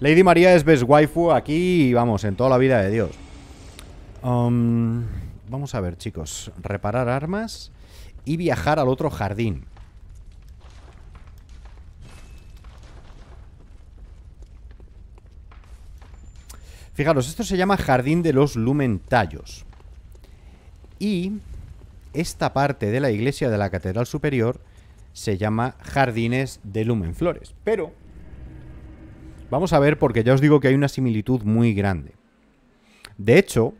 Lady María es best waifu aquí, vamos, en toda la vida de Dios. Um, vamos a ver, chicos. Reparar armas y viajar al otro jardín. Fijaros, esto se llama Jardín de los Lumentallos. Y esta parte de la iglesia de la Catedral Superior se llama Jardines de Lumenflores. Pero Vamos a ver porque ya os digo que hay una similitud muy grande. De hecho,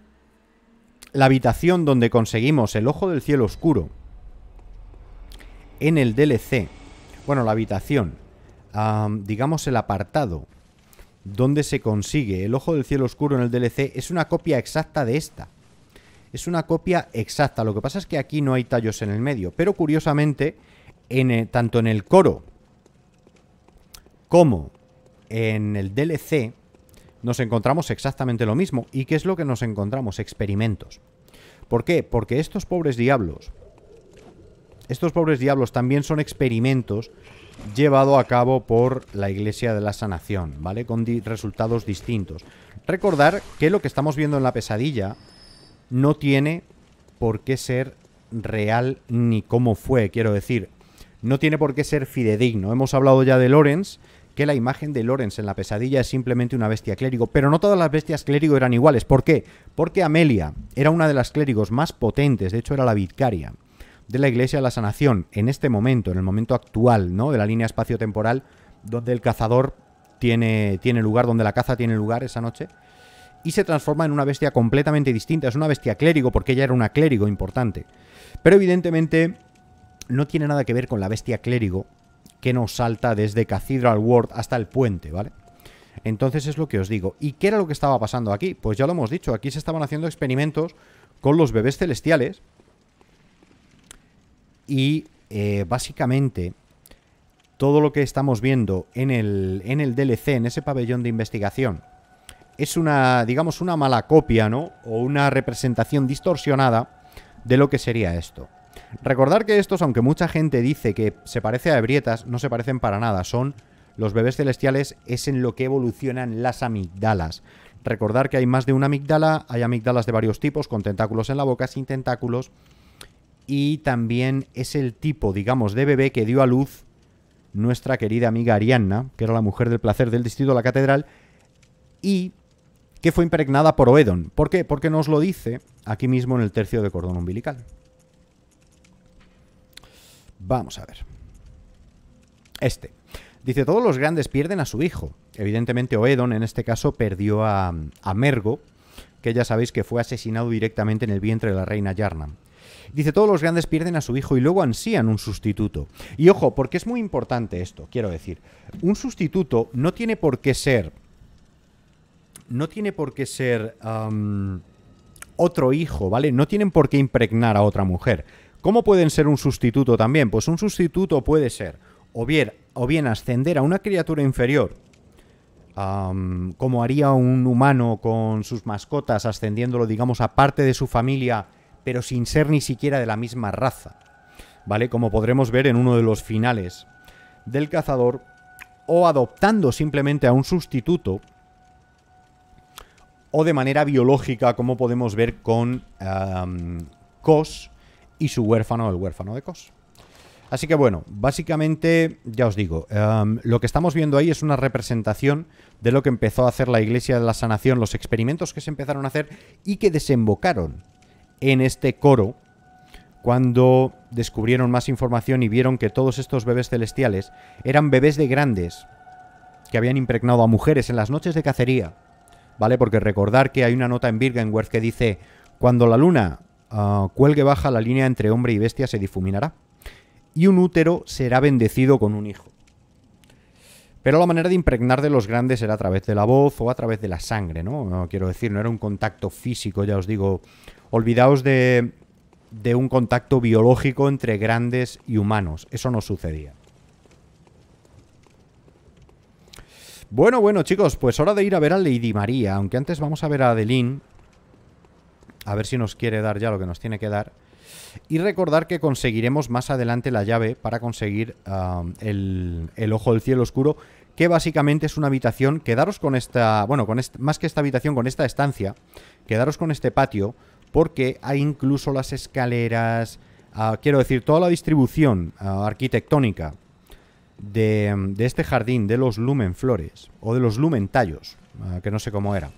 la habitación donde conseguimos el ojo del cielo oscuro en el DLC, bueno, la habitación, digamos el apartado donde se consigue el ojo del cielo oscuro en el DLC es una copia exacta de esta. Es una copia exacta, lo que pasa es que aquí no hay tallos en el medio, pero curiosamente, en eh, tanto en el coro como en el DLC nos encontramos exactamente lo mismo. ¿Y qué es lo que nos encontramos? Experimentos. ¿Por qué? Porque estos pobres diablos, estos pobres diablos también son experimentos llevado a cabo por la Iglesia de la Sanación, ¿vale? Con resultados distintos. Recordar que lo que estamos viendo en la pesadilla no tiene por qué ser real ni cómo fue, quiero decir. No tiene por qué ser fidedigno. Hemos hablado ya de Lorenz, que la imagen de Lorenz en la pesadilla es simplemente una bestia clérigo, pero no todas las bestias clérigo eran iguales. ¿Por qué? Porque Amelia era una de las clérigos más potentes, de hecho era la vicaria de la Iglesia de la Sanación en este momento, en el momento actual, ¿no? De la línea espacio-temporal donde el cazador tiene, tiene lugar, donde la caza tiene lugar esa noche y se transforma en una bestia completamente distinta. Es una bestia clérigo porque ella era una clérigo importante. Pero evidentemente no tiene nada que ver con la bestia clérigo que nos salta desde Cathedral World hasta el puente, ¿vale? Entonces es lo que os digo. ¿Y qué era lo que estaba pasando aquí? Pues ya lo hemos dicho, aquí se estaban haciendo experimentos con los bebés celestiales y eh, básicamente todo lo que estamos viendo en el, en el DLC, en ese pabellón de investigación, es una, digamos, una mala copia, ¿no? O una representación distorsionada de lo que sería esto. Recordar que estos, aunque mucha gente dice que se parece a ebrietas, no se parecen para nada. Son los bebés celestiales, es en lo que evolucionan las amigdalas. Recordar que hay más de una amigdala, hay amigdalas de varios tipos, con tentáculos en la boca, sin tentáculos. Y también es el tipo, digamos, de bebé que dio a luz nuestra querida amiga Arianna, que era la mujer del placer del distrito de la catedral, y que fue impregnada por Oedon. ¿Por qué? Porque nos lo dice aquí mismo en el tercio de cordón umbilical. Vamos a ver. Este. Dice, todos los grandes pierden a su hijo. Evidentemente Oedon en este caso perdió a, Mergo, que ya sabéis que fue asesinado directamente en el vientre de la reina Yarna. Dice, todos los grandes pierden a su hijo y luego ansían un sustituto. Y ojo, porque es muy importante esto, quiero decir. Un sustituto no tiene por qué ser... No tiene por qué ser... otro hijo, ¿vale? No tienen por qué impregnar a otra mujer. ¿Cómo pueden ser un sustituto también? Pues un sustituto puede ser o bien, o bien ascender a una criatura inferior, como haría un humano con sus mascotas, ascendiéndolo, digamos, a parte de su familia, pero sin ser ni siquiera de la misma raza, ¿vale? Como podremos ver en uno de los finales del cazador, o adoptando simplemente a un sustituto, o de manera biológica, como podemos ver con Cos. Kos, y su huérfano, el huérfano de Cos. Así que bueno, básicamente, ya os digo, em, lo que estamos viendo ahí es una representación de lo que empezó a hacer la Iglesia de la Sanación, los experimentos que se empezaron a hacer y que desembocaron en este coro cuando descubrieron más información y vieron que todos estos bebés celestiales eran bebés de grandes que habían impregnado a mujeres en las noches de cacería, ¿vale? Porque recordar que hay una nota en Virgenwerth que dice, cuando la luna Ah, cuelgue baja la línea entre hombre y bestia se difuminará, y un útero será bendecido con un hijo. Pero la manera de impregnar de los grandes era a través de la voz o a través de la sangre, ¿no? Ah, quiero decir, no era un contacto físico, ya os digo. Olvidaos de, de un contacto biológico entre grandes y humanos. Eso no sucedía. Bueno, bueno, chicos, pues hora de ir a ver a Lady María, aunque antes vamos a ver a Adeline, a ver si nos quiere dar ya lo que nos tiene que dar. Y recordar que conseguiremos más adelante la llave para conseguir um, el, ojo del cielo oscuro, que básicamente es una habitación. Quedaros con esta, bueno, con más que esta habitación, con esta estancia, quedaros con este patio, porque hay incluso las escaleras, ah, quiero decir, toda la distribución ah, arquitectónica de, este jardín de los lumen flores o de los lumen tallos, ah, que no sé cómo era,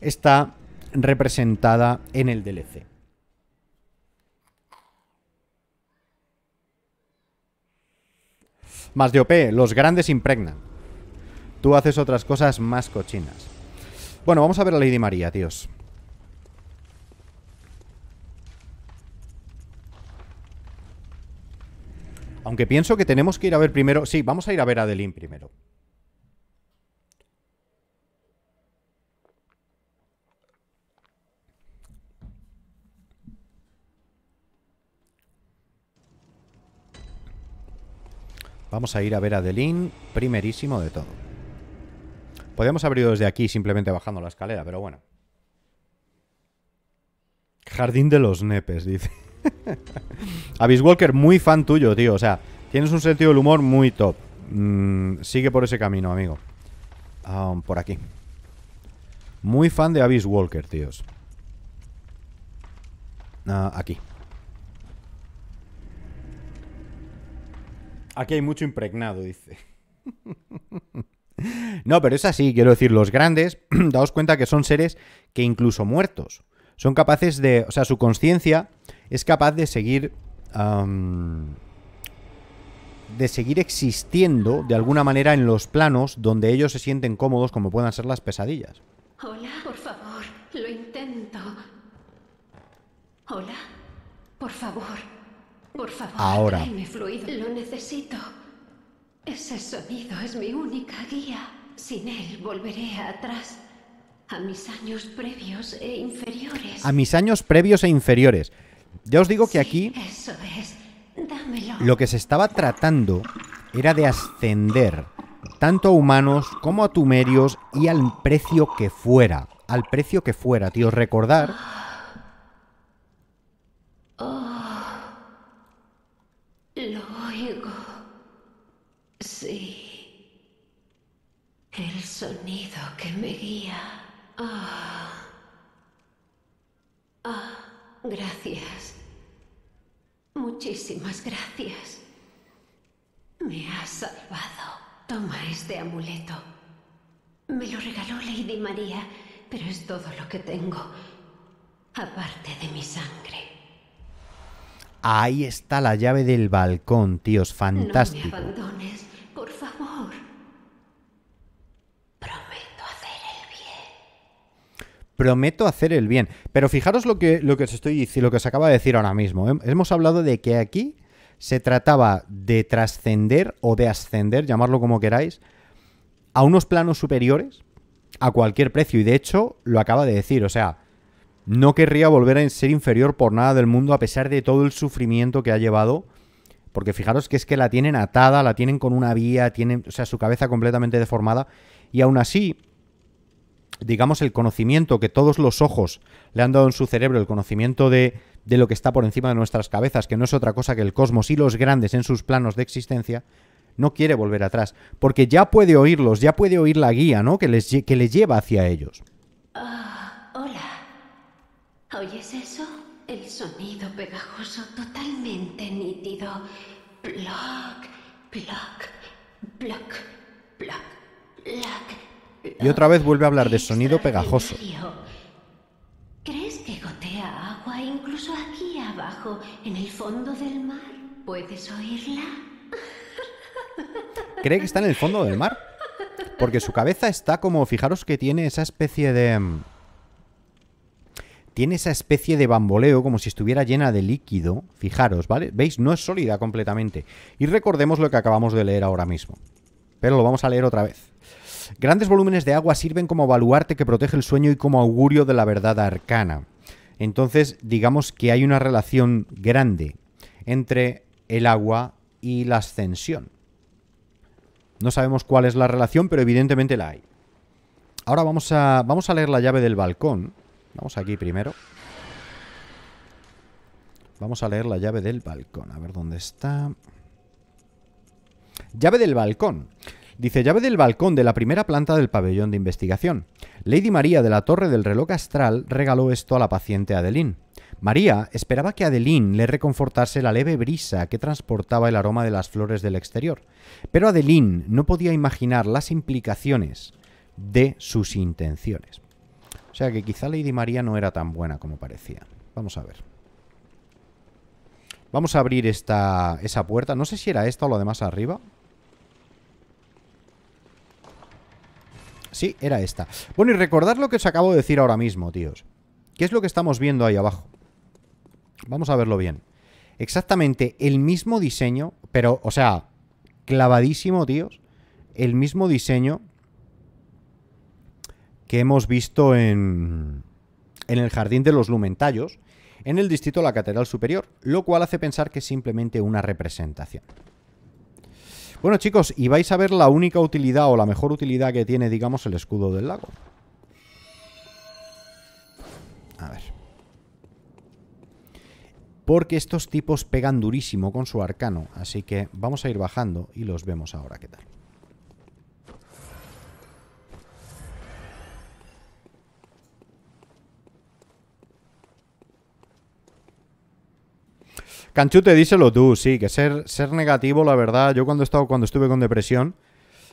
está representada en el DLC. Más de OP, los grandes impregnan. Tú haces otras cosas más cochinas. Bueno, vamos a ver a Lady María, tíos. Aunque pienso que tenemos que ir a ver primero... Sí, vamos a ir a ver a Adeline primero. Vamos a ir a ver a Delin, primerísimo de todo. Podríamos abrir desde aquí simplemente bajando la escalera, pero bueno. Jardín de los nepes, dice. Abyss Walker, muy fan tuyo, tío. O sea, tienes un sentido del humor muy top. Mm, sigue por ese camino, amigo. por aquí. Muy fan de Abyss Walker, tíos. Ah, aquí. Aquí hay mucho impregnado, dice. No, pero es así, quiero decir, los grandes, daos cuenta que son seres que incluso muertos son capaces de, o sea, su conciencia es capaz de seguir de seguir existiendo de alguna manera en los planos donde ellos se sienten cómodos, como puedan ser las pesadillas. Hola, por favor, lo intento. Hola, por favor. Por favor, ahora. Fluido. Lo necesito. Ese sonido es mi única guía. Sin él volveré atrás. A mis años previos e inferiores. A mis años previos e inferiores. Ya os digo que aquí. eso es. Dámelo. Lo que se estaba tratando era de ascender tanto a humanos como a tumerios y al precio que fuera. Al precio que fuera, tío. Recordar sonido que me guía. Ah. ah gracias. Muchísimas gracias. Me has salvado. Toma este amuleto. Me lo regaló Lady María, pero es todo lo que tengo, aparte de mi sangre. Ahí está la llave del balcón, tíos, fantástico. me abandones, por favor. prometo hacer el bien. Pero fijaros lo que, lo que os estoy lo que os acaba de decir ahora mismo. ¿eh? Hemos hablado de que aquí se trataba de trascender o de ascender, llamarlo como queráis, a unos planos superiores a cualquier precio. Y de hecho, lo acaba de decir. O sea, no querría volver a ser inferior por nada del mundo a pesar de todo el sufrimiento que ha llevado. Porque fijaros que es que la tienen atada, la tienen con una vía, tienen, o sea, su cabeza completamente deformada. Y aún así, digamos, el conocimiento que todos los ojos le han dado en su cerebro, el conocimiento de, de lo que está por encima de nuestras cabezas, que no es otra cosa que el cosmos y los grandes en sus planos de existencia, no quiere volver atrás, porque ya puede oírlos, ya puede oír la guía, ¿no? Que les, que lleva hacia ellos. Ah, hola. ¿Oyes eso? El sonido pegajoso totalmente nítido. Block, block, block, block, block. Y otra vez vuelve a hablar de sonido pegajoso. ¿Crees que gotea agua incluso aquí abajo, en el fondo del mar? ¿Puedes oírla? ¿Cree que está en el fondo del mar? Porque su cabeza está como, fijaros que tiene esa especie de... Mm, tiene esa especie de bamboleo como si estuviera llena de líquido. Fijaros, ¿vale? ¿Veis? No es sólida completamente. Y recordemos lo que acabamos de leer ahora mismo. Pero lo vamos a leer otra vez. Grandes volúmenes de agua sirven como baluarte que protege el sueño y como augurio de la verdad arcana. Entonces, digamos que hay una relación grande entre el agua y la ascensión. No sabemos cuál es la relación, pero evidentemente la hay. Ahora vamos a, vamos a leer la llave del balcón. Vamos aquí primero. Vamos a leer la llave del balcón. A ver dónde está. Llave del balcón. Dice, llave del balcón de la primera planta del pabellón de investigación. Lady María de la Torre del Reloj Astral regaló esto a la paciente Adeline. María esperaba que Adeline le reconfortase la leve brisa que transportaba el aroma de las flores del exterior, pero Adeline no podía imaginar las implicaciones de sus intenciones. O sea que quizá Lady María no era tan buena como parecía. Vamos a ver. Vamos a abrir esta, esa puerta. No sé si era esta o lo demás arriba. Sí, era esta. Bueno, y recordad lo que os acabo de decir ahora mismo, tíos. ¿Qué es lo que estamos viendo ahí abajo? Vamos a verlo bien. Exactamente el mismo diseño, pero, o sea, clavadísimo, tíos. El mismo diseño que hemos visto en, en el Jardín de los Lumentallos, en el distrito de la Catedral Superior, lo cual hace pensar que es simplemente una representación. Bueno, chicos, y vais a ver la única utilidad o la mejor utilidad que tiene, digamos, el escudo del lago. A ver. Porque estos tipos pegan durísimo con su arcano, así que vamos a ir bajando y los vemos ahora qué tal. Canchute, díselo tú, sí, que ser, ser negativo, la verdad, yo cuando, estado, cuando estuve con depresión,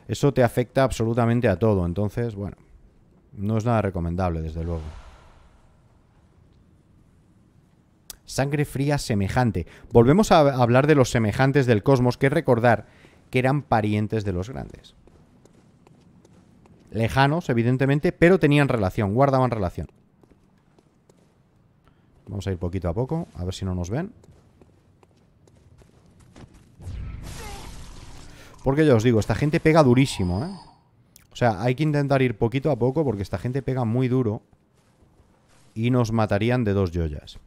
eso te afecta absolutamente a todo. Entonces, bueno, no es nada recomendable, desde luego. Sangre fría semejante. Volvemos a hablar de los semejantes del cosmos, que recordar que eran parientes de los grandes. Lejanos, evidentemente, pero tenían relación, guardaban relación. Vamos a ir poquito a poco, a ver si no nos ven. Porque ya os digo, esta gente pega durísimo, ¿eh? O sea, hay que intentar ir poquito a poco porque esta gente pega muy duro. Y nos matarían de dos joyas.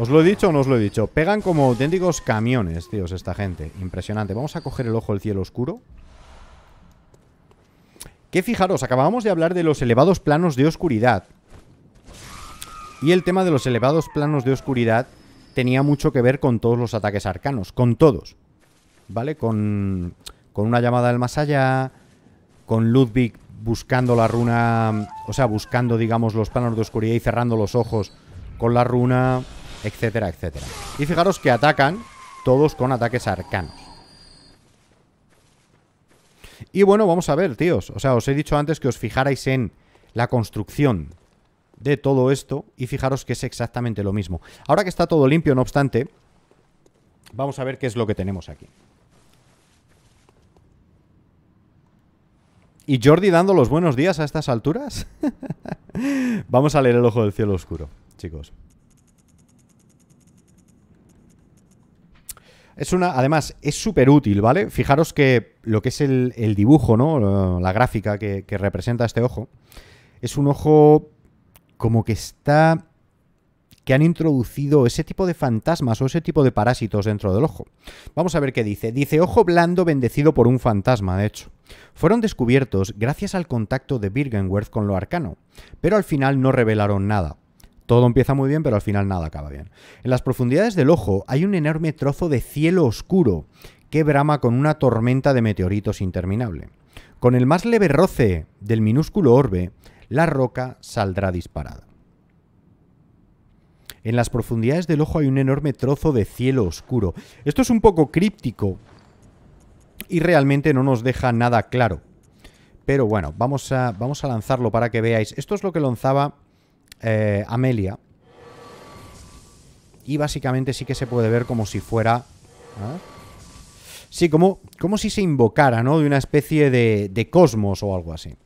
¿Os lo he dicho o no os lo he dicho? Pegan como auténticos camiones, tíos, esta gente. Impresionante. Vamos a coger el ojo del cielo oscuro. Que fijaros, acabamos de hablar de los elevados planos de oscuridad. Y el tema de los elevados planos de oscuridad tenía mucho que ver con todos los ataques arcanos. Con todos. ¿Vale? Con, con una llamada del más allá. Con Ludwig buscando la runa... O sea, buscando, digamos, los planos de oscuridad y cerrando los ojos con la runa etcétera, etcétera. Y fijaros que atacan todos con ataques arcanos. Y bueno, vamos a ver, tíos. O sea, os he dicho antes que os fijarais en la construcción de todo esto y fijaros que es exactamente lo mismo. Ahora que está todo limpio, no obstante, vamos a ver qué es lo que tenemos aquí. ¿Y Jordi dando los buenos días a estas alturas? vamos a leer el ojo del cielo oscuro, chicos. Es una, además, es súper útil, ¿vale? Fijaros que lo que es el, dibujo, ¿no? La gráfica que, representa este ojo. Es un ojo como que está. que han introducido ese tipo de fantasmas o ese tipo de parásitos dentro del ojo. Vamos a ver qué dice. Dice ojo blando bendecido por un fantasma, de hecho. Fueron descubiertos gracias al contacto de Birgenworth con lo arcano, pero al final no revelaron nada. Todo empieza muy bien, pero al final nada acaba bien. En las profundidades del ojo hay un enorme trozo de cielo oscuro que brama con una tormenta de meteoritos interminable. Con el más leve roce del minúsculo orbe, la roca saldrá disparada. En las profundidades del ojo hay un enorme trozo de cielo oscuro. Esto es un poco críptico y realmente no nos deja nada claro. Pero bueno, vamos a, vamos a lanzarlo para que veáis. Esto es lo que lanzaba eh, Amelia. Y básicamente sí que se puede ver como si fuera... Sí, como, como si se invocara, ¿no? De una especie de, de cosmos o algo así.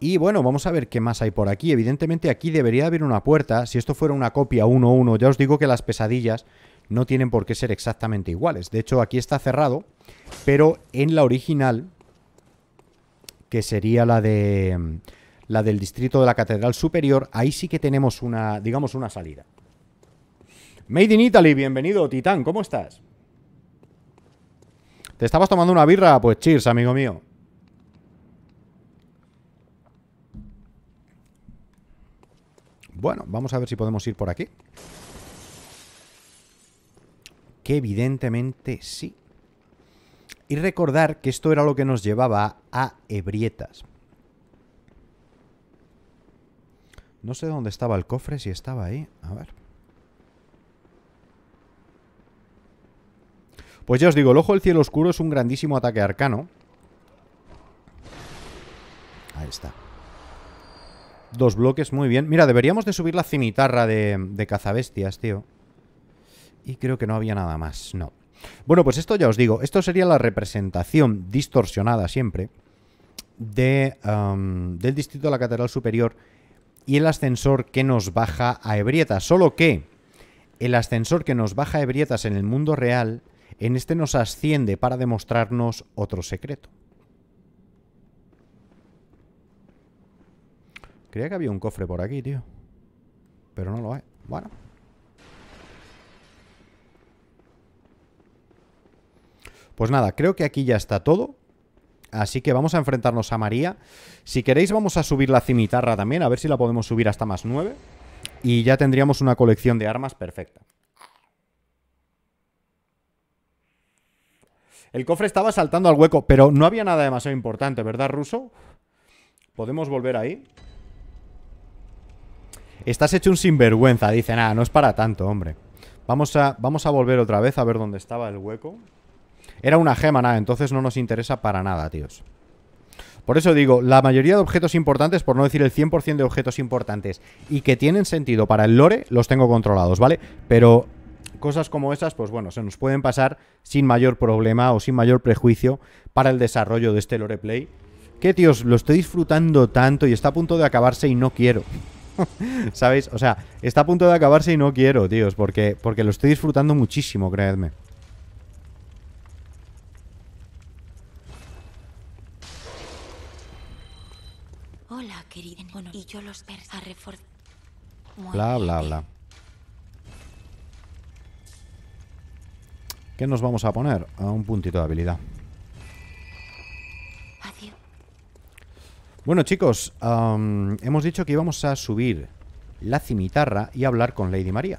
Y bueno, vamos a ver qué más hay por aquí. Evidentemente aquí debería haber una puerta. Si esto fuera una copia 1-1, ya os digo que las pesadillas no tienen por qué ser exactamente iguales. De hecho, aquí está cerrado, pero en la original, que sería la de la del distrito de la Catedral Superior, ahí sí que tenemos una, digamos, una salida. Made in Italy, bienvenido, Titán, ¿cómo estás? ¿Te estabas tomando una birra? Pues cheers, amigo mío. Bueno, vamos a ver si podemos ir por aquí. Que evidentemente sí. Y recordar que esto era lo que nos llevaba a Ebrietas. No sé dónde estaba el cofre, si estaba ahí. A ver. Pues ya os digo, el ojo del cielo oscuro es un grandísimo ataque arcano. Ahí está. Dos bloques, muy bien. Mira, deberíamos de subir la cimitarra de, cazabestias, tío. Y creo que no había nada más, no. Bueno, pues esto ya os digo, esto sería la representación distorsionada siempre de, um, del distrito de la Catedral Superior y el ascensor que nos baja a Ebrietas. Solo que el ascensor que nos baja a Ebrietas en el mundo real, en este nos asciende para demostrarnos otro secreto. Creía que había un cofre por aquí, tío. Pero no lo hay. Bueno. Pues nada, creo que aquí ya está todo. Así que vamos a enfrentarnos a María. Si queréis vamos a subir la cimitarra también, a ver si la podemos subir hasta más 9. Y ya tendríamos una colección de armas perfecta. El cofre estaba saltando al hueco, pero no había nada demasiado importante, ¿verdad, Ruso? Podemos volver ahí. Estás hecho un sinvergüenza, dice. Nada, no es para tanto, hombre. Vamos a, vamos a volver otra vez a ver dónde estaba el hueco. Era una gema, nada, entonces no nos interesa para nada, tíos. Por eso digo, la mayoría de objetos importantes, por no decir el 100% de objetos importantes y que tienen sentido para el lore, los tengo controlados, ¿vale? Pero cosas como esas, pues bueno, se nos pueden pasar sin mayor problema o sin mayor prejuicio para el desarrollo de este lore play. Que, tíos, lo estoy disfrutando tanto y está a punto de acabarse y no quiero. ¿Sabéis? O sea, está a punto de acabarse y no quiero, tíos, porque, porque lo estoy disfrutando muchísimo, creedme. y yo los Bla, bla, bla. ¿Qué nos vamos a poner? A un puntito de habilidad. Bueno, chicos, hemos dicho que íbamos a subir la cimitarra y hablar con Lady María.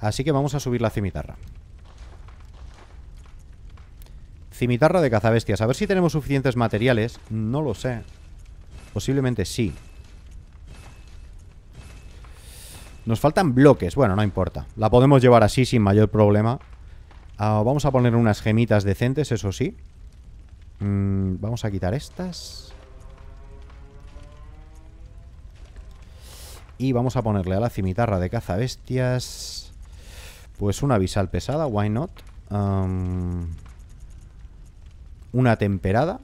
Así que vamos a subir la cimitarra. Cimitarra de cazabestias. A ver si tenemos suficientes materiales. No lo sé. Posiblemente sí Nos faltan bloques Bueno, no importa La podemos llevar así sin mayor problema ah, Vamos a poner unas gemitas decentes, eso sí mm, Vamos a quitar estas Y vamos a ponerle a la cimitarra de cazabestias Pues una bisal pesada, why not Una temperada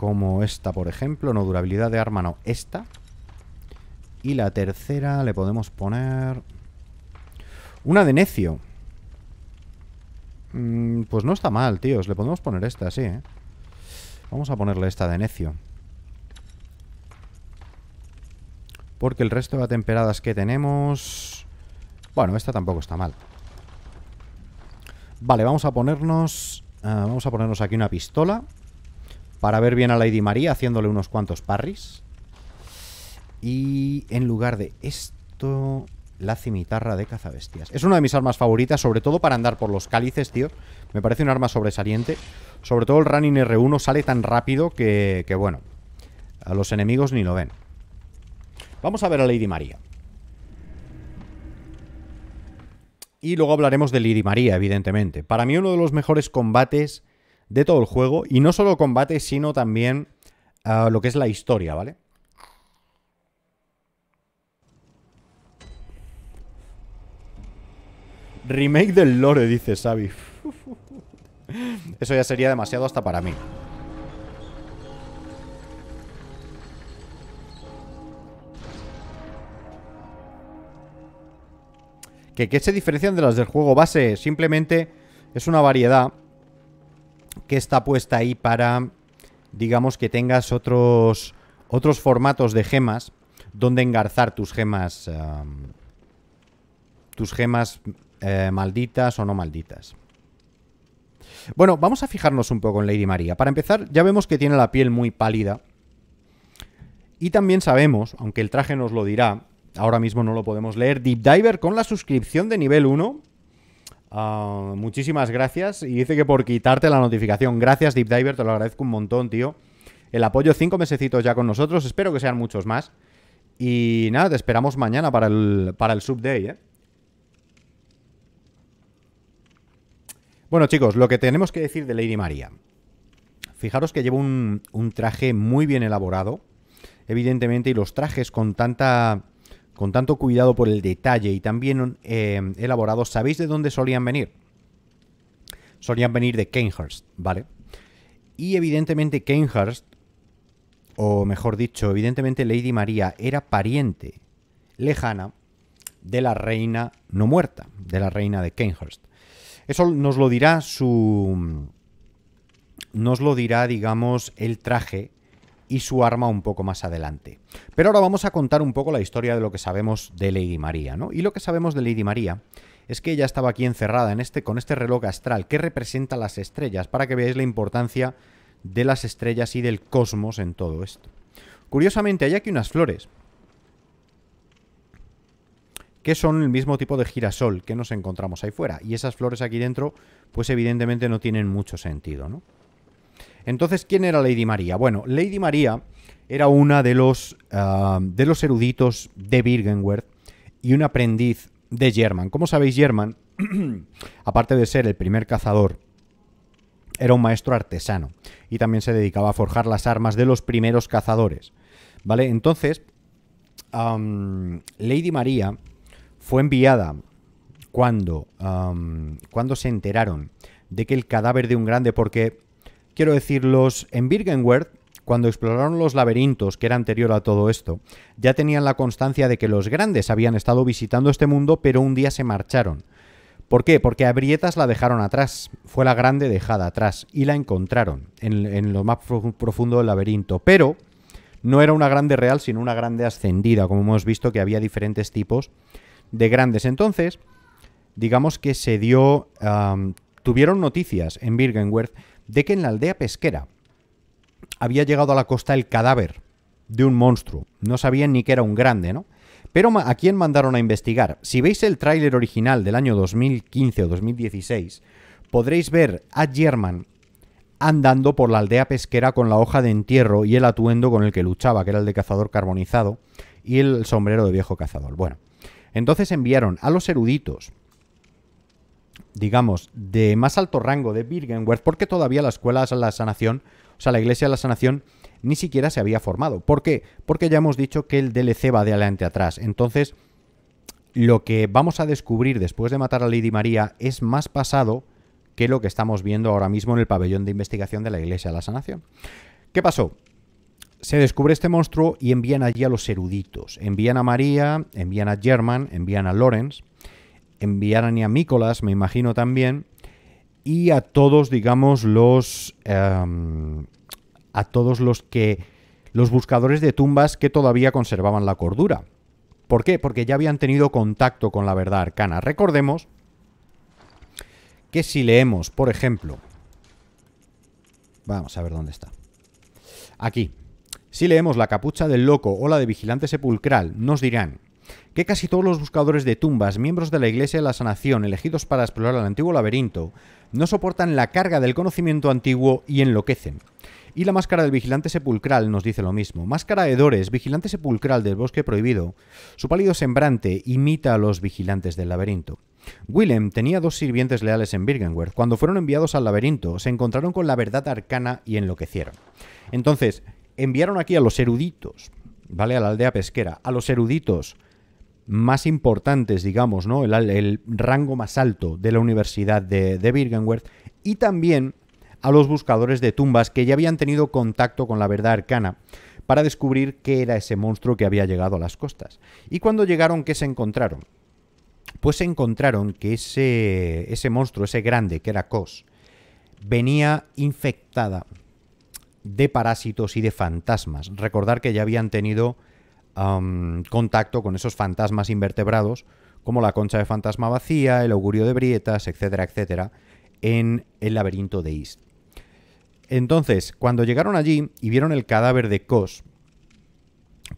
como esta, por ejemplo. No, durabilidad de arma no. Esta. Y la tercera le podemos poner... Una de necio. Mm, pues no está mal, tíos. Le podemos poner esta, sí, ¿eh? Vamos a ponerle esta de necio. Porque el resto de atemperadas que tenemos... Bueno, esta tampoco está mal. Vale, vamos a ponernos... Ah, vamos a ponernos aquí una pistola para ver bien a Lady María haciéndole unos cuantos parris Y en lugar de esto, la cimitarra de cazabestias. Es una de mis armas favoritas, sobre todo para andar por los cálices, tío. Me parece un arma sobresaliente. Sobre todo el Running R1 sale tan rápido que, bueno, a los enemigos ni lo ven. Vamos a ver a Lady María. Y luego hablaremos de Lady María, evidentemente. Para mí uno de los mejores combates de todo el juego y no solo combate, sino también ah, lo que es la historia, ¿vale? Remake del lore, dice Xavi. Eso ya sería demasiado hasta para mí. ¿Que qué se diferencian de las del juego base? Simplemente es una variedad que está puesta ahí para, digamos, que tengas otros, otros formatos de gemas donde engarzar tus gemas, tus gemas eh, malditas o no malditas. Bueno, vamos a fijarnos un poco en Lady María. Para empezar, ya vemos que tiene la piel muy pálida. Y también sabemos, aunque el traje nos lo dirá, ahora mismo no lo podemos leer, Deep Diver con la suscripción de nivel 1 Ah, muchísimas gracias. Y dice que por quitarte la notificación. Gracias, Deep Diver, te lo agradezco un montón, tío. El apoyo, cinco mesecitos ya con nosotros. Espero que sean muchos más. Y nada, te esperamos mañana para el, para el subday, ¿eh? Bueno, chicos, lo que tenemos que decir de Lady María. Fijaros que lleva un, un traje muy bien elaborado. Evidentemente, y los trajes con tanta con tanto cuidado por el detalle y también em, elaborado, ¿sabéis de dónde solían venir? Solían venir de Kenhurst, ¿vale? Y evidentemente Kenhurst, o mejor dicho, evidentemente Lady María era pariente lejana de la reina no muerta, de la reina de Kenhurst. Eso nos lo dirá su... Nos lo dirá, digamos, el traje y su arma un poco más adelante. Pero ahora vamos a contar un poco la historia de lo que sabemos de Lady María, ¿no? Y lo que sabemos de Lady María es que ella estaba aquí encerrada en este, con este reloj astral que representa las estrellas, para que veáis la importancia de las estrellas y del cosmos en todo esto. Curiosamente, hay aquí unas flores, que son el mismo tipo de girasol que nos encontramos ahí fuera. Y esas flores aquí dentro, pues evidentemente no tienen mucho sentido, ¿no? Entonces, ¿quién era Lady María? Bueno, Lady María era una de los, ah, de los eruditos de Birgenwerth y un aprendiz de German. Como sabéis, German, aparte de ser el primer cazador, era un maestro artesano y también se dedicaba a forjar las armas de los primeros cazadores. ¿Vale? Entonces, Lady María fue enviada cuando, cuando se enteraron de que el cadáver de un grande, porque Quiero decir, en Birkenwerth, cuando exploraron los laberintos, que era anterior a todo esto, ya tenían la constancia de que los grandes habían estado visitando este mundo, pero un día se marcharon. ¿Por qué? Porque a Brietas la dejaron atrás, fue la grande dejada atrás, y la encontraron en, lo más profundo del laberinto. Pero no era una grande real, sino una grande ascendida, como hemos visto que había diferentes tipos de grandes. Entonces, digamos que se dio tuvieron noticias en Birkenwerth de que en la aldea pesquera había llegado a la costa el cadáver de un monstruo. No sabían ni que era un grande, ¿no? Pero ¿a quién mandaron a investigar? Si veis el tráiler original del año 2015 o 2016, podréis ver a German andando por la aldea pesquera con la hoja de entierro y el atuendo con el que luchaba, que era el de cazador carbonizado, y el sombrero de viejo cazador. Bueno, entonces enviaron a los eruditos digamos, de más alto rango de birkenwerth porque todavía la escuela de la sanación, o sea, la iglesia de la sanación, ni siquiera se había formado. ¿Por qué? Porque ya hemos dicho que el DLC va de adelante atrás. Entonces, lo que vamos a descubrir después de matar a Lady María es más pasado que lo que estamos viendo ahora mismo en el pabellón de investigación de la iglesia de la sanación. ¿Qué pasó? se descubre este monstruo y envían allí a los eruditos. Envían a María, envían a German, envían a Lawrence enviaran y a Mícolas, me imagino también, y a todos, digamos, los... Em, a todos los que... los buscadores de tumbas que todavía conservaban la cordura. ¿Por qué? Porque ya habían tenido contacto con la verdad arcana. Recordemos que si leemos, por ejemplo... Vamos a ver dónde está. Aquí. Si leemos La capucha del loco o la de vigilante sepulcral, nos dirán que casi todos los buscadores de tumbas, miembros de la Iglesia de la Sanación, elegidos para explorar el antiguo laberinto, no soportan la carga del conocimiento antiguo y enloquecen. Y la máscara del vigilante sepulcral nos dice lo mismo. Máscara de Dores, vigilante sepulcral del bosque prohibido, su pálido sembrante imita a los vigilantes del laberinto. Willem tenía dos sirvientes leales en Birkenwerth. Cuando fueron enviados al laberinto, se encontraron con la verdad arcana y enloquecieron. Entonces, enviaron aquí a los eruditos, ¿vale? A la aldea pesquera, a los eruditos más importantes, digamos, ¿no? El, rango más alto de la Universidad de, de y también a los buscadores de tumbas que ya habían tenido contacto con la verdad arcana para descubrir qué era ese monstruo que había llegado a las costas. Y cuando llegaron, ¿qué se encontraron? Pues se encontraron que ese, ese monstruo, ese grande, que era Kos, venía infectada de parásitos y de fantasmas. Recordar que ya habían tenido contacto con esos fantasmas invertebrados, como la concha de fantasma vacía, el augurio de brietas, etcétera, etcétera, en el laberinto de East. Entonces, cuando llegaron allí y vieron el cadáver de Kos,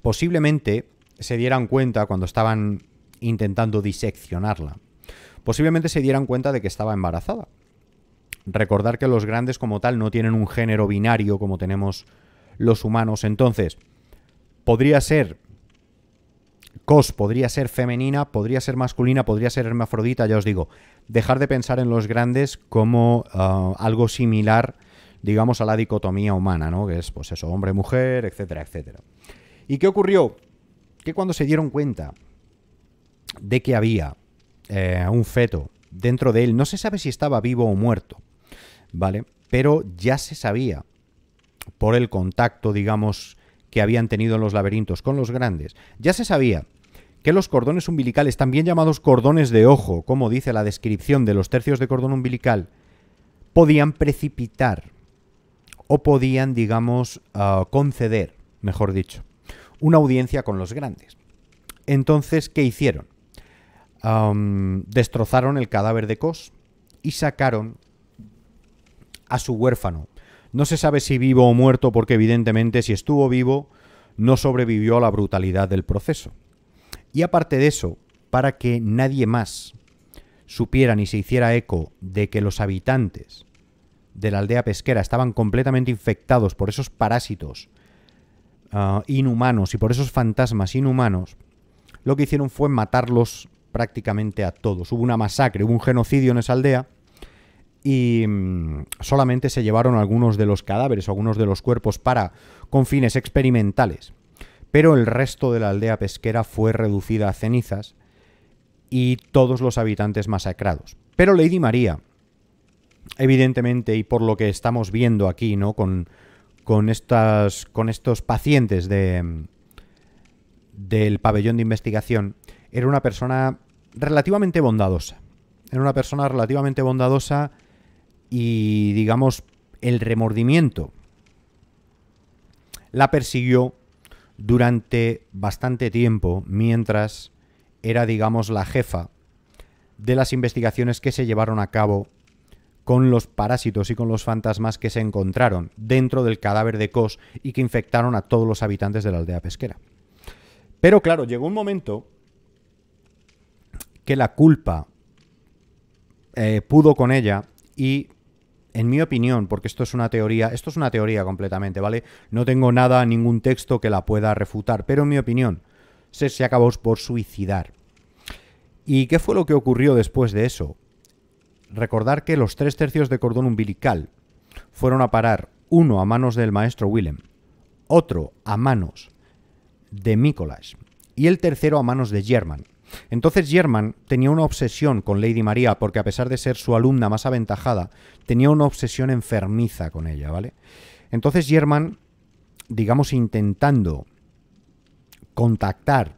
posiblemente se dieran cuenta cuando estaban intentando diseccionarla. Posiblemente se dieran cuenta de que estaba embarazada. Recordar que los grandes como tal no tienen un género binario como tenemos los humanos. Entonces, podría ser cos, podría ser femenina, podría ser masculina, podría ser hermafrodita, ya os digo, dejar de pensar en los grandes como ah, algo similar, digamos, a la dicotomía humana, ¿no? Que es, pues eso, hombre-mujer, etcétera, etcétera. ¿Y qué ocurrió? Que cuando se dieron cuenta de que había eh, un feto dentro de él, no se sabe si estaba vivo o muerto, ¿vale? Pero ya se sabía por el contacto, digamos, que habían tenido en los laberintos con los grandes. Ya se sabía que los cordones umbilicales, también llamados cordones de ojo, como dice la descripción de los tercios de cordón umbilical, podían precipitar o podían, digamos, ah, conceder, mejor dicho, una audiencia con los grandes. Entonces, ¿qué hicieron? destrozaron el cadáver de Cos y sacaron a su huérfano, no se sabe si vivo o muerto porque evidentemente si estuvo vivo no sobrevivió a la brutalidad del proceso. Y aparte de eso, para que nadie más supiera ni se hiciera eco de que los habitantes de la aldea pesquera estaban completamente infectados por esos parásitos ah, inhumanos y por esos fantasmas inhumanos, lo que hicieron fue matarlos prácticamente a todos. Hubo una masacre, hubo un genocidio en esa aldea y mm, solamente se llevaron algunos de los cadáveres, algunos de los cuerpos para con fines experimentales. Pero el resto de la aldea pesquera fue reducida a cenizas y todos los habitantes masacrados. Pero Lady María, evidentemente, y por lo que estamos viendo aquí, ¿no? Con, con, estas, con estos pacientes de, mm, del pabellón de investigación, era una persona relativamente bondadosa. Era una persona relativamente bondadosa y digamos el remordimiento la persiguió durante bastante tiempo mientras era digamos la jefa de las investigaciones que se llevaron a cabo con los parásitos y con los fantasmas que se encontraron dentro del cadáver de Cos y que infectaron a todos los habitantes de la aldea pesquera. Pero claro, llegó un momento que la culpa eh, pudo con ella y en mi opinión, porque esto es una teoría, esto es una teoría completamente, ¿vale? No tengo nada, ningún texto que la pueda refutar, pero en mi opinión, se, se acabó por suicidar. ¿Y qué fue lo que ocurrió después de eso? Recordar que los tres tercios de cordón umbilical fueron a parar uno a manos del maestro Willem, otro a manos de Mikolas y el tercero a manos de German. Entonces German tenía una obsesión con Lady María, porque a pesar de ser su alumna más aventajada, tenía una obsesión enfermiza con ella, ¿vale? Entonces German, digamos, intentando contactar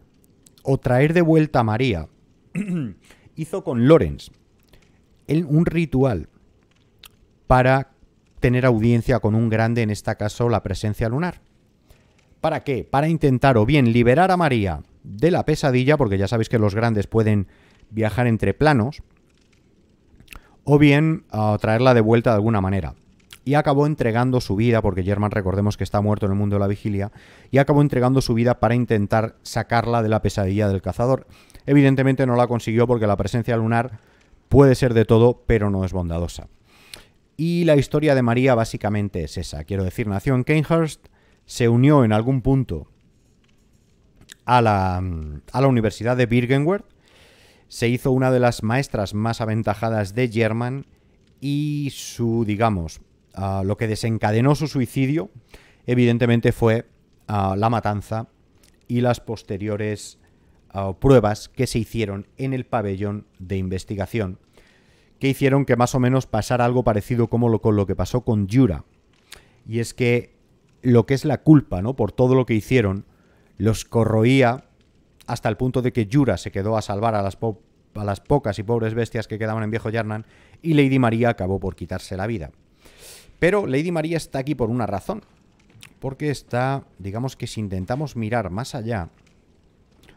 o traer de vuelta a María, hizo con Lorenz un ritual para tener audiencia con un grande, en este caso la presencia lunar. ¿Para qué? Para intentar o bien liberar a María de la pesadilla, porque ya sabéis que los grandes pueden viajar entre planos, o bien traerla de vuelta de alguna manera. Y acabó entregando su vida, porque German recordemos que está muerto en el mundo de la vigilia, y acabó entregando su vida para intentar sacarla de la pesadilla del cazador. Evidentemente no la consiguió porque la presencia lunar puede ser de todo, pero no es bondadosa. Y la historia de María básicamente es esa. Quiero decir, nació en Kanehurst, se unió en algún punto a la, a la Universidad de Birkenwerth. Se hizo una de las maestras más aventajadas de German y su, digamos, ah, lo que desencadenó su suicidio, evidentemente fue ah, la matanza y las posteriores ah, pruebas que se hicieron en el pabellón de investigación, que hicieron que más o menos pasara algo parecido como lo, con lo que pasó con Jura Y es que lo que es la culpa, ¿no? Por todo lo que hicieron, los corroía hasta el punto de que Yura se quedó a salvar a las, a las pocas y pobres bestias que quedaban en Viejo Yarnan y Lady María acabó por quitarse la vida. Pero Lady María está aquí por una razón. Porque está, digamos que si intentamos mirar más allá,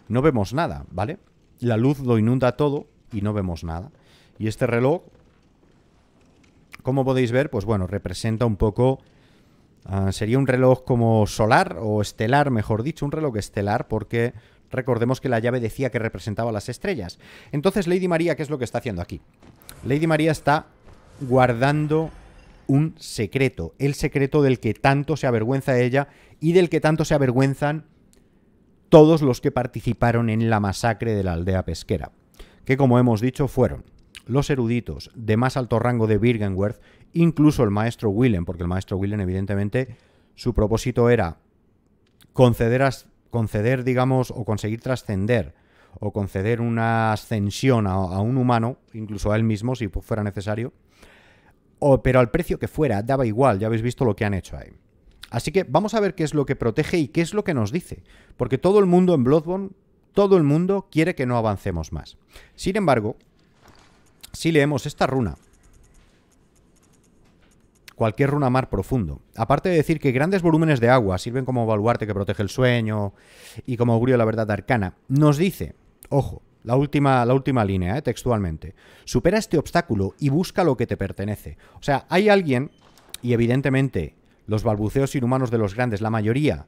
no vemos nada, ¿vale? La luz lo inunda todo y no vemos nada. Y este reloj, como podéis ver, pues bueno, representa un poco Ah, sería un reloj como solar o estelar, mejor dicho, un reloj estelar porque recordemos que la llave decía que representaba las estrellas. Entonces Lady María, ¿qué es lo que está haciendo aquí? Lady María está guardando un secreto, el secreto del que tanto se avergüenza ella y del que tanto se avergüenzan todos los que participaron en la masacre de la aldea pesquera, que como hemos dicho fueron los eruditos de más alto rango de Birgenworth incluso el maestro Willem, porque el maestro Willem evidentemente su propósito era conceder, conceder digamos, o conseguir trascender o conceder una ascensión a, un humano, incluso a él mismo, si fuera necesario, pero al precio que fuera, daba igual, ya habéis visto lo que han hecho ahí. Así que vamos a ver qué es lo que protege y qué es lo que nos dice, porque todo el mundo en Bloodborne, todo el mundo quiere que no avancemos más. Sin embargo, si leemos esta runa, cualquier runa mar profundo. Aparte de decir que grandes volúmenes de agua sirven como baluarte que protege el sueño y como augurio de la verdad arcana, nos dice, ojo, la última, la última línea, eh, textualmente, supera este obstáculo y busca lo que te pertenece. O sea, hay alguien, y evidentemente los balbuceos inhumanos de los grandes, la mayoría,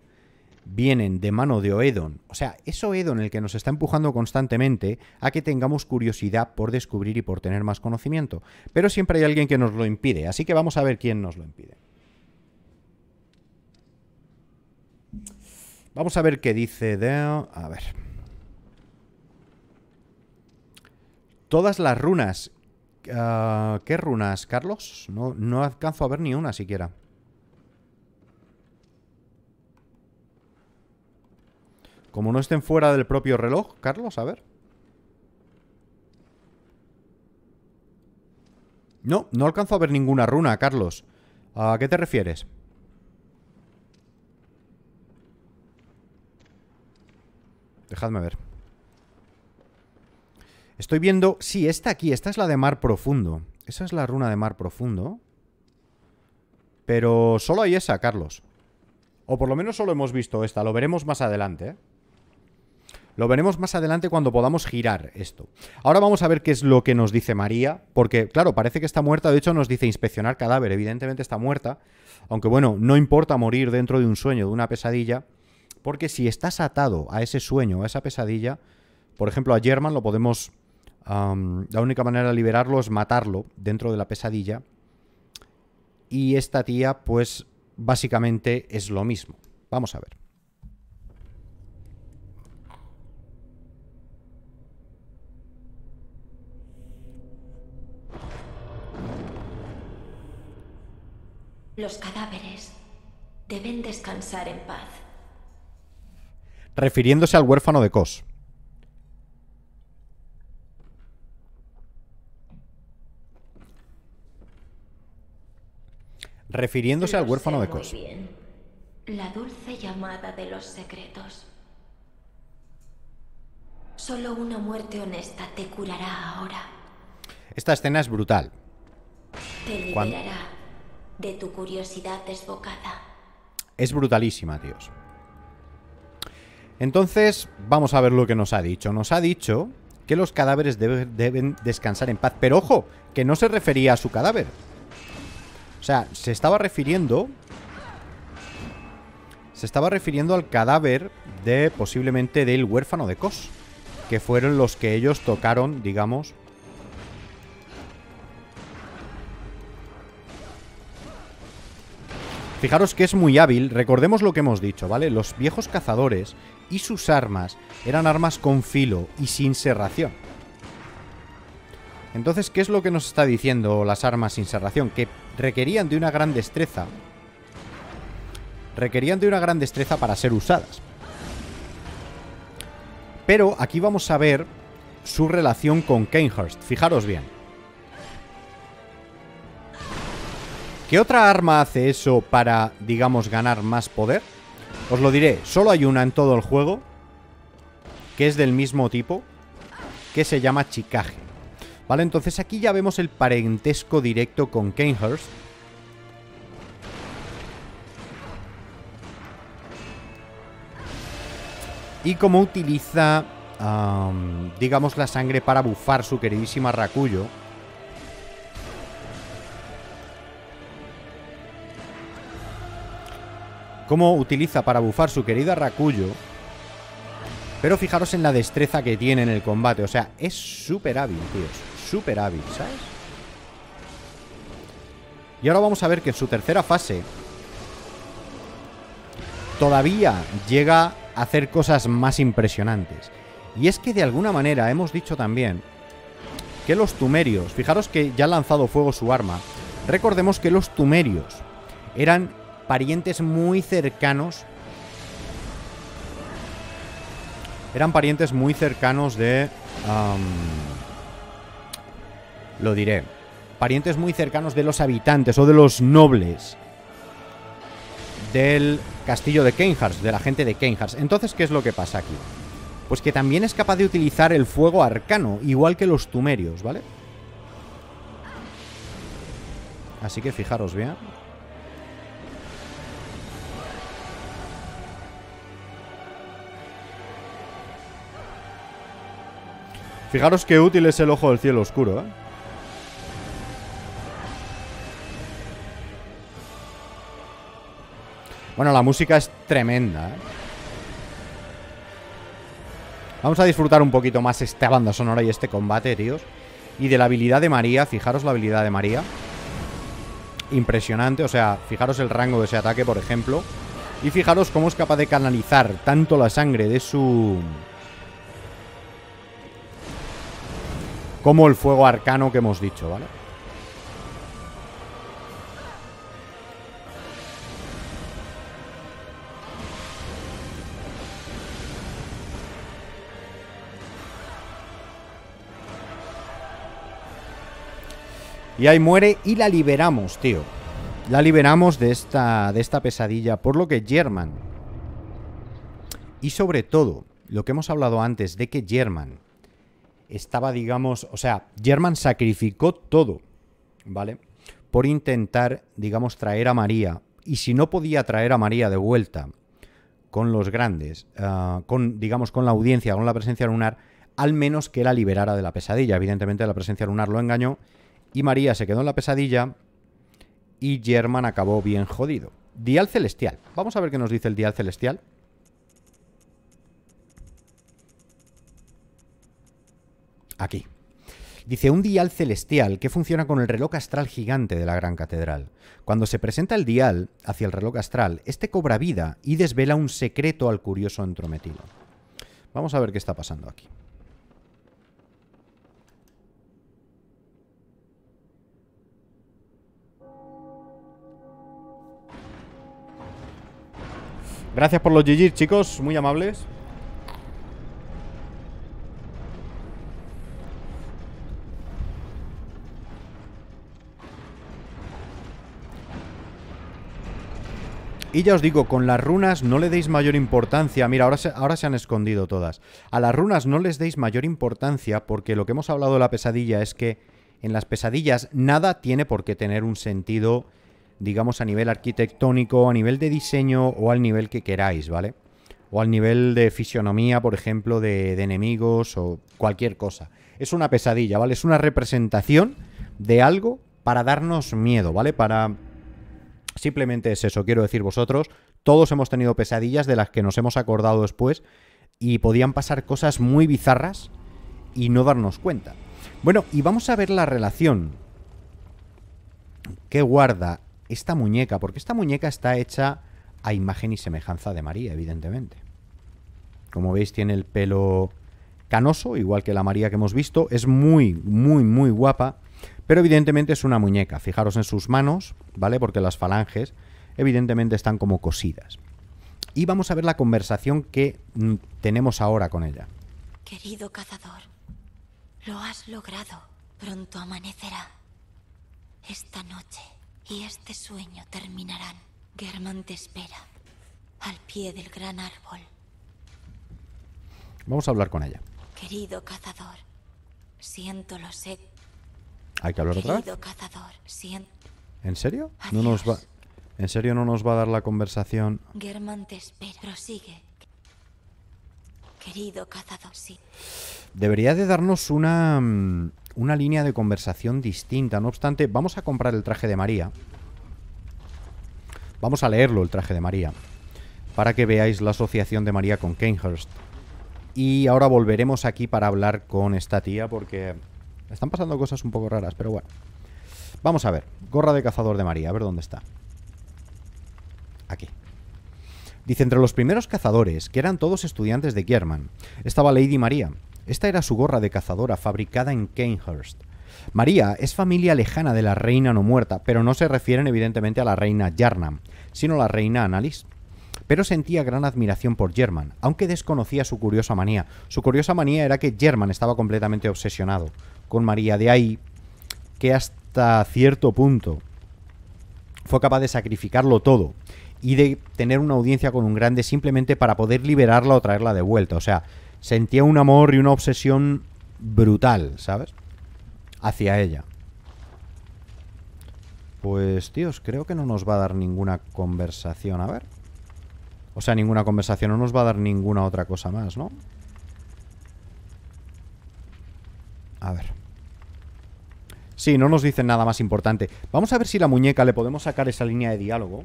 vienen de mano de Oedon. O sea, es Oedon el que nos está empujando constantemente a que tengamos curiosidad por descubrir y por tener más conocimiento. Pero siempre hay alguien que nos lo impide, así que vamos a ver quién nos lo impide. Vamos a ver qué dice de... A ver. Todas las runas... Ah, ¿Qué runas, Carlos? No, no alcanzo a ver ni una siquiera. Como no estén fuera del propio reloj, Carlos, a ver. No, no alcanzo a ver ninguna runa, Carlos. ¿A qué te refieres? Dejadme ver. Estoy viendo... Sí, esta aquí, esta es la de mar profundo. Esa es la runa de mar profundo. Pero solo hay esa, Carlos. O por lo menos solo hemos visto esta. Lo veremos más adelante, ¿eh? Lo veremos más adelante cuando podamos girar esto. Ahora vamos a ver qué es lo que nos dice María, porque claro, parece que está muerta, de hecho nos dice inspeccionar cadáver, evidentemente está muerta, aunque bueno, no importa morir dentro de un sueño, de una pesadilla, porque si estás atado a ese sueño, a esa pesadilla, por ejemplo a German lo podemos... la única manera de liberarlo es matarlo dentro de la pesadilla. Y esta tía, pues básicamente es lo mismo. Vamos a ver. Los cadáveres deben descansar en paz. Refiriéndose al huérfano de Cos. Refiriéndose al huérfano de Cos. La dulce llamada de los secretos. Solo una muerte honesta te curará ahora. Esta escena es brutal. Te liberará de tu curiosidad desbocada. Es brutalísima, tíos. Entonces, vamos a ver lo que nos ha dicho. Nos ha dicho que los cadáveres deben descansar en paz. Pero ojo, que no se refería a su cadáver. O sea, se estaba refiriendo... Se estaba refiriendo al cadáver de posiblemente del huérfano de Cos. Que fueron los que ellos tocaron, digamos, Fijaros que es muy hábil, recordemos lo que hemos dicho, ¿vale? Los viejos cazadores y sus armas eran armas con filo y sin serración. Entonces, ¿qué es lo que nos está diciendo las armas sin serración? Que requerían de una gran destreza. Requerían de una gran destreza para ser usadas. Pero aquí vamos a ver su relación con Kanehurst. Fijaros bien. ¿Qué otra arma hace eso para, digamos, ganar más poder? Os lo diré, solo hay una en todo el juego, que es del mismo tipo, que se llama Chicaje. Vale, entonces aquí ya vemos el parentesco directo con Kanehurst. Y cómo utiliza, digamos, la sangre para bufar su queridísima racullo. cómo utiliza para bufar su querida Rakuyo. Pero fijaros en la destreza que tiene en el combate. O sea, es súper hábil, tíos. Súper hábil, ¿sabes? Y ahora vamos a ver que en su tercera fase todavía llega a hacer cosas más impresionantes. Y es que de alguna manera hemos dicho también que los tumerios, fijaros que ya ha lanzado fuego su arma, recordemos que los tumerios eran parientes muy cercanos. Eran parientes muy cercanos de... lo diré. Parientes muy cercanos de los habitantes o de los nobles del castillo de Kenjars, de la gente de Kenjars. Entonces, ¿qué es lo que pasa aquí? Pues que también es capaz de utilizar el fuego arcano, igual que los tumerios, ¿vale? Así que fijaros bien. Fijaros qué útil es el ojo del cielo oscuro, ¿eh? Bueno, la música es tremenda, ¿eh? Vamos a disfrutar un poquito más esta banda sonora y este combate, tíos. Y de la habilidad de María, fijaros la habilidad de María. Impresionante, o sea, fijaros el rango de ese ataque, por ejemplo. Y fijaros cómo es capaz de canalizar tanto la sangre de su... como el fuego arcano que hemos dicho, ¿vale? Y ahí muere y la liberamos, tío. La liberamos de esta, de esta pesadilla, por lo que German. Y sobre todo, lo que hemos hablado antes de que German estaba, digamos, o sea, German sacrificó todo, ¿vale? Por intentar, digamos, traer a María. Y si no podía traer a María de vuelta con los grandes, ah, con, digamos, con la audiencia, con la presencia lunar, al menos que la liberara de la pesadilla. Evidentemente la presencia lunar lo engañó y María se quedó en la pesadilla y German acabó bien jodido. Dial celestial. Vamos a ver qué nos dice el dial celestial. Aquí. Dice un dial celestial que funciona con el reloj astral gigante de la Gran Catedral. Cuando se presenta el dial hacia el reloj astral, este cobra vida y desvela un secreto al curioso entrometido. Vamos a ver qué está pasando aquí. Gracias por los GG, chicos, muy amables. Y ya os digo, con las runas no le deis mayor importancia. Mira, ahora se, ahora se han escondido todas. A las runas no les deis mayor importancia porque lo que hemos hablado de la pesadilla es que en las pesadillas nada tiene por qué tener un sentido, digamos, a nivel arquitectónico, a nivel de diseño o al nivel que queráis, ¿vale? O al nivel de fisionomía, por ejemplo, de, de enemigos o cualquier cosa. Es una pesadilla, ¿vale? Es una representación de algo para darnos miedo, ¿vale? Para Simplemente es eso, quiero decir vosotros, todos hemos tenido pesadillas de las que nos hemos acordado después y podían pasar cosas muy bizarras y no darnos cuenta. Bueno, y vamos a ver la relación que guarda esta muñeca, porque esta muñeca está hecha a imagen y semejanza de María, evidentemente. Como veis, tiene el pelo canoso, igual que la María que hemos visto. Es muy, muy, muy guapa. Pero evidentemente es una muñeca. Fijaros en sus manos, ¿vale? Porque las falanges evidentemente están como cosidas. Y vamos a ver la conversación que mm, tenemos ahora con ella. Querido cazador, lo has logrado. Pronto amanecerá. Esta noche y este sueño terminarán. Germán te espera al pie del gran árbol. Vamos a hablar con ella. Querido cazador, siento lo sé. Hay que hablar otra vez. ¿En serio? No nos va. ¿En serio no nos va a dar la conversación? Querido cazador, sí. Debería de darnos una mm, una línea de conversación distinta. No obstante, vamos a comprar el traje de María. Vamos a leerlo el traje de María para que veáis la asociación de María con Kanehurst. Y ahora volveremos aquí para hablar con esta tía porque están pasando cosas un poco raras, pero bueno. Vamos a ver. Gorra de cazador de María, a ver dónde está. Aquí. Dice, entre los primeros cazadores, que eran todos estudiantes de German, estaba Lady María. Esta era su gorra de cazadora fabricada en Kanehurst. María es familia lejana de la reina no muerta, pero no se refieren evidentemente a la reina Yarnam, sino a la reina Annalise pero sentía gran admiración por German, aunque desconocía su curiosa manía. Su curiosa manía era que German estaba completamente obsesionado con María. De ahí que hasta cierto punto fue capaz de sacrificarlo todo y de tener una audiencia con un grande simplemente para poder liberarla o traerla de vuelta. O sea, sentía un amor y una obsesión brutal, ¿sabes? Hacia ella. Pues, tíos, creo que no nos va a dar ninguna conversación. A ver. O sea, ninguna conversación. No nos va a dar ninguna otra cosa más, ¿no? A ver. Sí, no nos dicen nada más importante. Vamos a ver si la muñeca le podemos sacar esa línea de diálogo.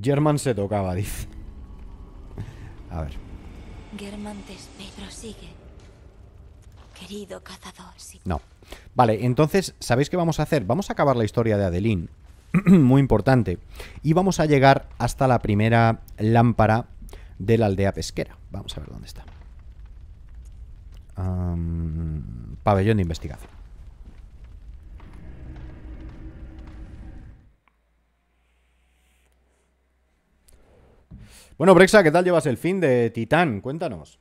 German se tocaba, dice. A ver. German sigue. Querido cazador, No. Vale, entonces, ¿sabéis qué vamos a hacer? Vamos a acabar la historia de Adelín. Muy importante. Y vamos a llegar hasta la primera lámpara de la aldea pesquera. Vamos a ver dónde está pabellón de investigación. Bueno, Brexa, ¿qué tal llevas el fin de Titán? Cuéntanos.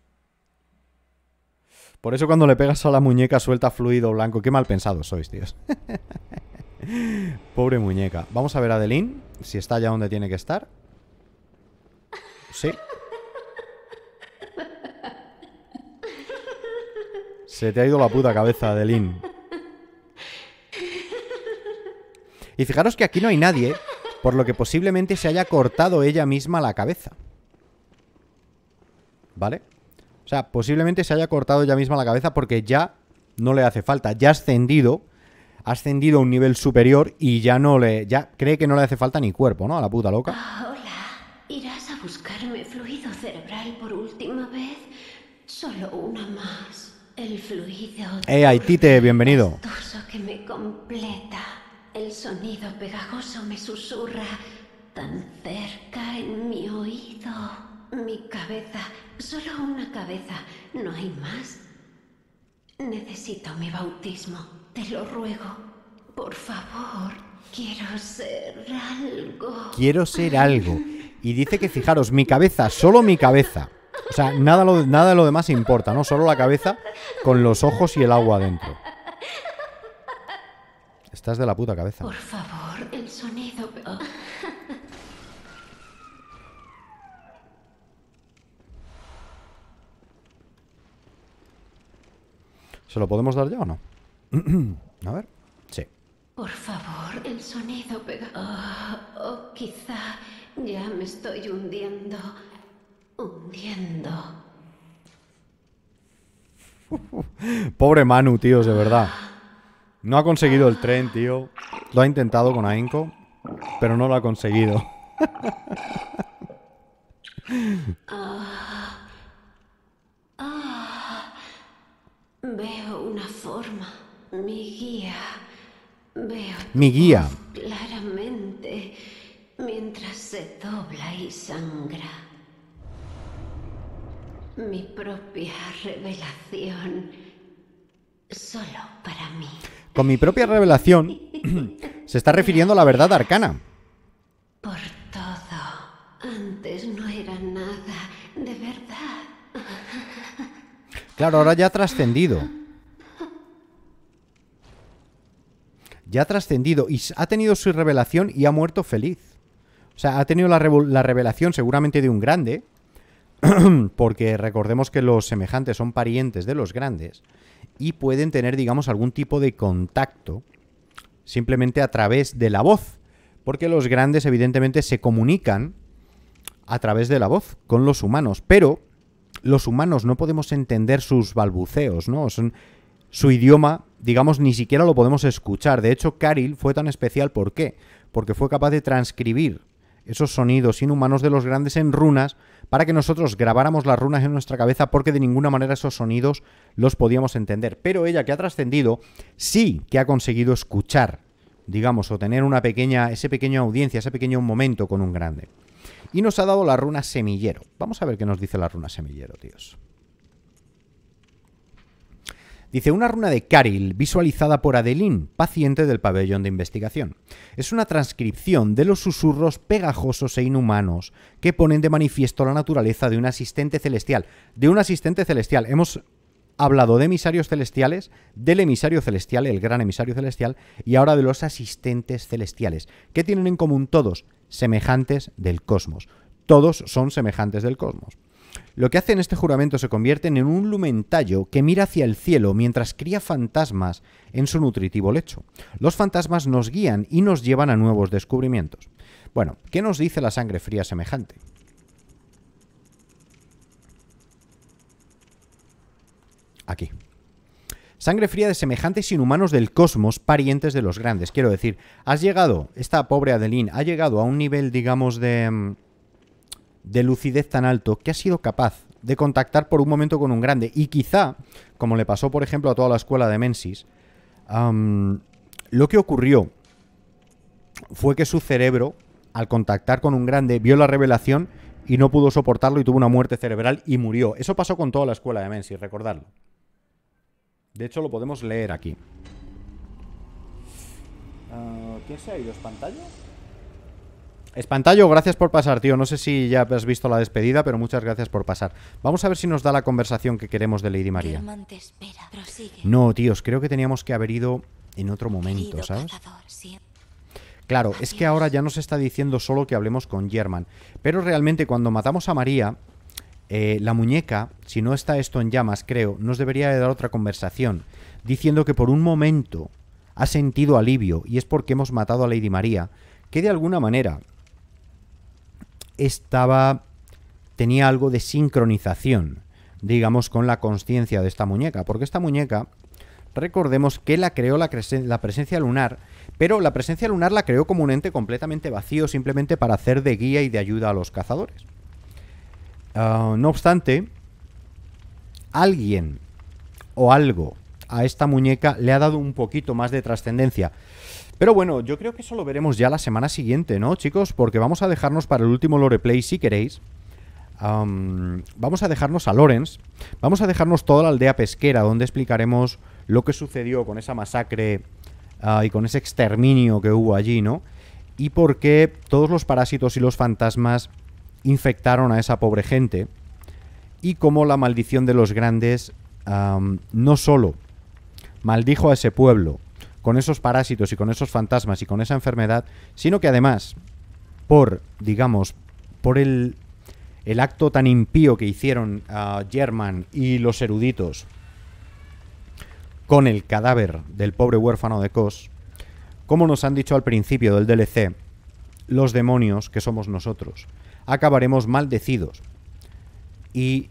Por eso cuando le pegas a la muñeca suelta fluido blanco. Qué mal pensado sois, tíos. Pobre muñeca. Vamos a ver a Adeline, si está ya donde tiene que estar. Sí. Se te ha ido la puta cabeza, Adelín. Y fijaros que aquí no hay nadie, por lo que posiblemente se haya cortado ella misma la cabeza. ¿Vale? O sea, posiblemente se haya cortado ella misma la cabeza porque ya no le hace falta. Ya ha ascendido, ha ascendido a un nivel superior y ya no le... Ya cree que no le hace falta ni cuerpo, ¿no? A la puta loca. hola. ¿Irás a buscarme fluido cerebral por última vez? Solo una más. El fluido. Eh, hey, bienvenido. que me completa. El sonido pegajoso me susurra tan cerca en mi oído. Mi cabeza, solo una cabeza, no hay más. Necesito mi bautismo, te lo ruego. Por favor, quiero ser algo. Quiero ser algo. Y dice que fijaros, mi cabeza, solo mi cabeza. O sea, nada, nada de lo demás importa, ¿no? Solo la cabeza con los ojos y el agua adentro. Estás de la puta cabeza. Por favor, el sonido. ¿Se lo podemos dar ya o no? A ver. Sí. Por favor, el sonido pega. Oh, oh, quizá ya me estoy hundiendo hundiendo. Pobre Manu, tíos, de verdad. No ha conseguido el tren, tío. Lo ha intentado con Ainko pero no lo ha conseguido. Ah. Ah. veo una forma, mi guía. Veo mi guía claramente mientras se dobla y sangra mi propia revelación solo para mí. Con mi propia revelación se está refiriendo a la verdad arcana. Por todo. Antes no era nada, de verdad. Claro, ahora ya ha trascendido. Ya ha trascendido y ha tenido su revelación y ha muerto feliz. O sea, ha tenido la, la revelación seguramente de un grande, porque recordemos que los semejantes son parientes de los grandes y pueden tener, digamos, algún tipo de contacto simplemente a través de la voz, porque los grandes evidentemente se comunican a través de la voz con los humanos, pero los humanos no podemos entender sus balbuceos, ¿no? su idioma, digamos, ni siquiera lo podemos escuchar. De hecho, Caril fue tan especial, ¿por qué? Porque fue capaz de transcribir esos sonidos inhumanos de los grandes en runas para que nosotros grabáramos las runas en nuestra cabeza porque de ninguna manera esos sonidos los podíamos entender. Pero ella que ha trascendido sí que ha conseguido escuchar, digamos, o tener una pequeña, ese pequeño audiencia, ese pequeño momento con un grande. Y nos ha dado la runa semillero. Vamos a ver qué nos dice la runa semillero, tíos. Dice, una runa de Caril visualizada por Adeline, paciente del pabellón de investigación. Es una transcripción de los susurros pegajosos e inhumanos que ponen de manifiesto la naturaleza de un asistente celestial. De un asistente celestial. Hemos hablado de emisarios celestiales, del emisario celestial, el gran emisario celestial, y ahora de los asistentes celestiales. ¿Qué tienen en común todos? Semejantes del cosmos. Todos son semejantes del cosmos. Lo que hace en este juramento se convierten en un lumentallo que mira hacia el cielo mientras cría fantasmas en su nutritivo lecho. Los fantasmas nos guían y nos llevan a nuevos descubrimientos. Bueno, ¿qué nos dice la sangre fría semejante? Aquí. Sangre fría de semejantes inhumanos del cosmos, parientes de los grandes. Quiero decir, has llegado, esta pobre Adeline ha llegado a un nivel, digamos, de mm, de lucidez tan alto que ha sido capaz de contactar por un momento con un grande. Y quizá, como le pasó por ejemplo a toda la escuela de Mensis, lo que ocurrió fue que su cerebro, al contactar con un grande, vio la revelación y no pudo soportarlo y tuvo una muerte cerebral y murió. Eso pasó con toda la escuela de Mensis, recordarlo De hecho, lo podemos leer aquí. Ah, ¿Quién se ha ido? pantalla Espantallo, gracias por pasar, tío. No sé si ya has visto la despedida, pero muchas gracias por pasar. Vamos a ver si nos da la conversación que queremos de Lady María. No, tíos, creo que teníamos que haber ido en otro momento, ¿sabes? Claro, es que ahora ya nos está diciendo solo que hablemos con German. Pero realmente cuando matamos a María, eh, la muñeca, si no está esto en llamas, creo, nos debería dar otra conversación, diciendo que por un momento ha sentido alivio y es porque hemos matado a Lady María, que de alguna manera estaba tenía algo de sincronización, digamos, con la conciencia de esta muñeca, porque esta muñeca recordemos que la creó la, presencia lunar, pero la presencia lunar la creó como un ente completamente vacío, simplemente para hacer de guía y de ayuda a los cazadores. Ah, no obstante, alguien o algo a esta muñeca le ha dado un poquito más de trascendencia. Pero bueno, yo creo que eso lo veremos ya la semana siguiente, ¿no, chicos? Porque vamos a dejarnos para el último loreplay si queréis. vamos a dejarnos a Lorenz. Vamos a dejarnos toda la aldea pesquera, donde explicaremos lo que sucedió con esa masacre ah, y con ese exterminio que hubo allí, ¿no? Y por qué todos los parásitos y los fantasmas infectaron a esa pobre gente. Y cómo la maldición de los grandes no solo maldijo a ese pueblo, con esos parásitos y con esos fantasmas y con esa enfermedad, sino que además, por, digamos, por el, el acto tan impío que hicieron German y los eruditos con el cadáver del pobre huérfano de Kos, como nos han dicho al principio del DLC, los demonios que somos nosotros acabaremos maldecidos. Y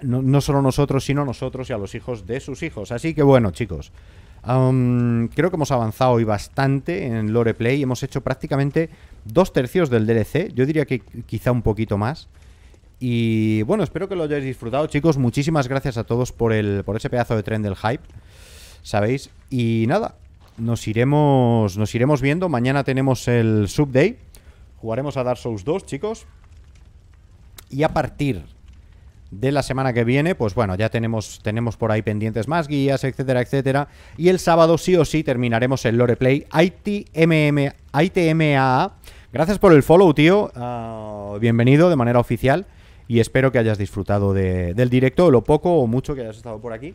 no, no, solo nosotros, sino nosotros y a los hijos de sus hijos. Así que bueno, chicos, creo que hemos avanzado hoy bastante en Lore Play. Hemos hecho prácticamente dos tercios del DLC. Yo diría que quizá un poquito más. Y bueno, espero que lo hayáis disfrutado, chicos. Muchísimas gracias a todos por, el, por ese pedazo de tren del hype. ¿Sabéis? Y nada, nos iremos, nos iremos viendo. Mañana tenemos el Subday. Jugaremos a Dark Souls 2, chicos. Y a partir de la semana que viene, pues bueno, ya tenemos, tenemos por ahí pendientes más guías, etcétera, etcétera. Y el sábado sí o sí terminaremos el Lore Play ITMAA. Gracias por el follow, tío. Ah, bienvenido de manera oficial y espero que hayas disfrutado del directo, lo poco o mucho que hayas estado por aquí.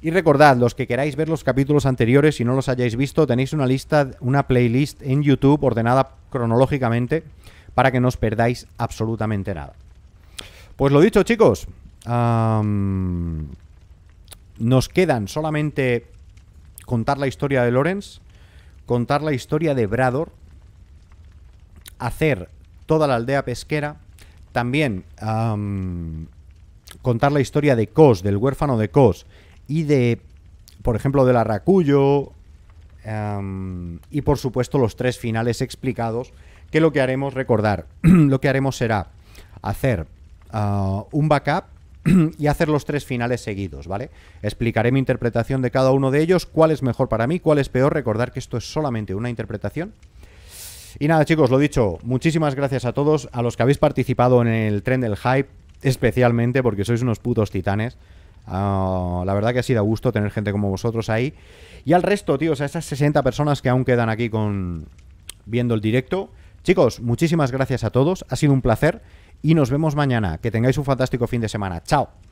Y recordad, los que queráis ver los capítulos anteriores si no los hayáis visto, tenéis una lista, una playlist en YouTube ordenada cronológicamente para que no os perdáis absolutamente nada. Pues lo dicho, chicos. nos quedan solamente contar la historia de Lorenz, contar la historia de Brador, hacer toda la aldea pesquera, también contar la historia de Cos, del huérfano de Cos, y de, por ejemplo, del arracuyo y por supuesto los tres finales explicados, que lo que haremos, recordar, lo que haremos será hacer Ah, un backup y hacer los tres finales seguidos, ¿vale? Explicaré mi interpretación de cada uno de ellos, cuál es mejor para mí, cuál es peor. Recordar que esto es solamente una interpretación. Y nada, chicos, lo dicho, muchísimas gracias a todos, a los que habéis participado en el tren del hype, especialmente porque sois unos putos titanes. Ah, la verdad que ha sido a gusto tener gente como vosotros ahí. Y al resto, tíos, a esas 60 personas que aún quedan aquí con viendo el directo. Chicos, muchísimas gracias a todos, ha sido un placer y nos vemos mañana. Que tengáis un fantástico fin de semana. Chao.